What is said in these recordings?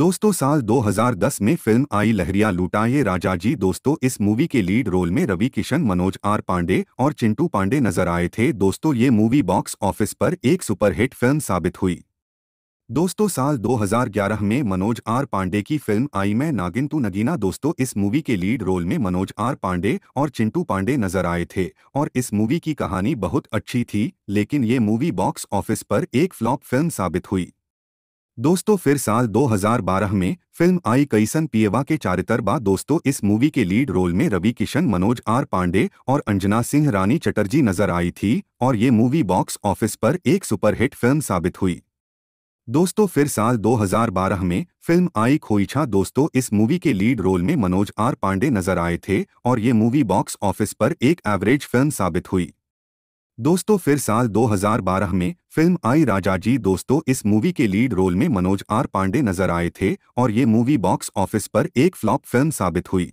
दोस्तों साल 2010 में फिल्म आई लहरिया राजा राजाजी दोस्तों इस मूवी के लीड रोल में रवि किशन मनोज आर पांडे और चिंटू पांडे नजर आए थे दोस्तों ये मूवी बॉक्स ऑफिस पर एक सुपरहिट फिल्म साबित हुई दोस्तों साल 2011 में मनोज आर पांडे की फिल्म आई मैं नागिन तू नगीना दोस्तों इस मूवी के लीड रोल में मनोज आर पांडे और चिंटू पांडे नजर आए थे और इस मूवी की कहानी बहुत अच्छी थी लेकिन ये मूवी बॉक्स ऑफिस पर एक फ्लॉप फिल्म साबित हुई दोस्तों फिर साल 2012 में फिल्म आई कैसन पिएवा के चारितरबा दोस्तों इस मूवी के लीड रोल में रवि किशन मनोज आर पांडे और अंजना सिंह रानी चटर्जी नजर आई थी और ये मूवी बॉक्स ऑफिस पर एक सुपरहिट फिल्म साबित हुई दोस्तों फिर साल 2012 में फिल्म आई खोईछा दोस्तों इस मूवी के लीड रोल में मनोज आर पांडे नजर आए थे और ये मूवी बॉक्स ऑफिस पर एक एवरेज फिल्म साबित हुई दोस्तों फिर साल 2012 में फिल्म आई राजाजी दोस्तों इस मूवी के लीड रोल में मनोज आर पांडे नजर आए थे और ये मूवी बॉक्स ऑफिस पर एक फ्लॉप फिल्म साबित हुई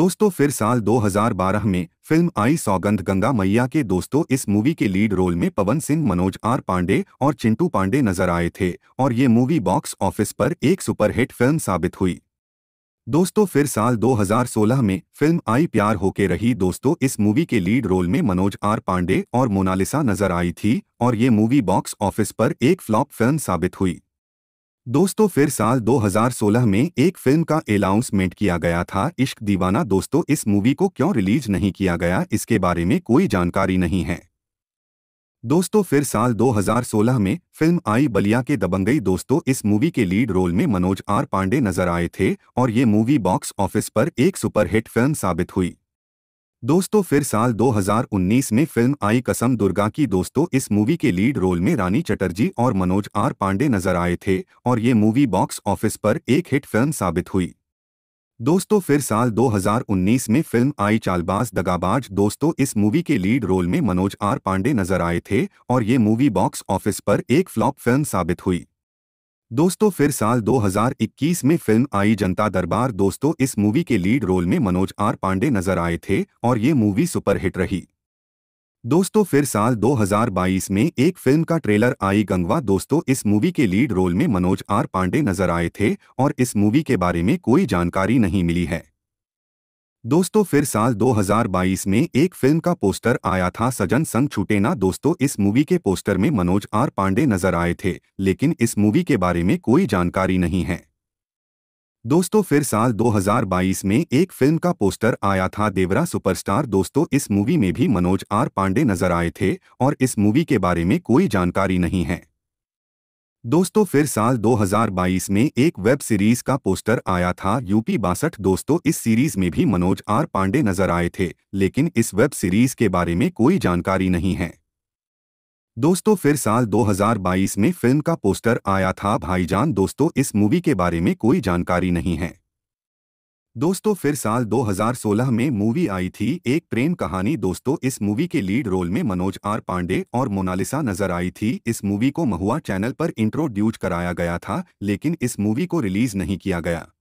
दोस्तों फिर साल 2012 में फिल्म आई सौगंध गंगा मैया के दोस्तों इस मूवी के लीड रोल में पवन सिंह मनोज आर पांडे और चिंटू पांडे नजर आए थे और ये मूवी बॉक्स ऑफिस पर एक सुपरहिट फिल्म साबित हुई दोस्तों फिर साल 2016 में फिल्म आई प्यार होके रही दोस्तों इस मूवी के लीड रोल में मनोज आर पांडे और मोनालिसा नजर आई थी और ये मूवी बॉक्स ऑफिस पर एक फ्लॉप फिल्म साबित हुई दोस्तों फिर साल 2016 में एक फिल्म का अनाउंसमेंट किया गया था इश्क दीवाना दोस्तों इस मूवी को क्यों रिलीज नहीं किया गया इसके बारे में कोई जानकारी नहीं है दोस्तों फिर साल 2016 में फिल्म आई बलिया के दबंगई दोस्तों इस मूवी के लीड रोल में मनोज आर पांडे नजर आए थे और ये मूवी बॉक्स ऑफिस पर एक सुपरहिट फिल्म साबित हुई दोस्तों फिर साल 2019 में फिल्म आई कसम दुर्गा की दोस्तों इस मूवी के लीड रोल में रानी चटर्जी और मनोज आर पांडे नजर आए थे और ये मूवी बॉक्स ऑफिस पर एक हिट फिल्म साबित हुई दोस्तों फिर साल 2019 में फिल्म आई चालबाज दगाबाज दोस्तों इस मूवी के लीड रोल में मनोज आर पांडे नजर आए थे और ये मूवी बॉक्स ऑफिस पर एक फ्लॉप फिल्म साबित हुई दोस्तों फिर साल 2021 में फिल्म आई जनता दरबार दोस्तों इस मूवी के लीड रोल में मनोज आर पांडे नजर आए थे और ये मूवी सुपरहिट रही दोस्तों फिर साल 2022 में एक फिल्म का ट्रेलर आई गंगवा दोस्तों इस मूवी के लीड रोल में मनोज आर पांडे नजर आए थे और इस मूवी के बारे में कोई जानकारी नहीं मिली है दोस्तों फिर साल 2022 में एक फिल्म का पोस्टर आया था सजन संग छूटे ना दोस्तों इस मूवी के पोस्टर में मनोज आर पांडे नजर आए थे लेकिन इस मूवी के बारे में कोई जानकारी नहीं है दोस्तों फिर साल 2022 में एक फिल्म का पोस्टर आया था देवरा सुपरस्टार दोस्तों इस मूवी में भी मनोज आर पांडे नजर आए थे और इस मूवी के बारे में कोई जानकारी नहीं है दोस्तों फिर साल 2022 में एक वेब सीरीज का पोस्टर आया था यूपी बासठ दोस्तों इस सीरीज में भी मनोज आर पांडे नजर आए थे लेकिन इस वेब सीरीज के बारे में कोई जानकारी नहीं है दोस्तों फिर साल 2022 में फिल्म का पोस्टर आया था भाईजान दोस्तों इस मूवी के बारे में कोई जानकारी नहीं है दोस्तों फिर साल 2016 में मूवी आई थी एक प्रेम कहानी दोस्तों इस मूवी के लीड रोल में मनोज आर पांडे और मोनालिसा नजर आई थी इस मूवी को महुआ चैनल पर इंट्रोड्यूज कराया गया था लेकिन इस मूवी को रिलीज नहीं किया गया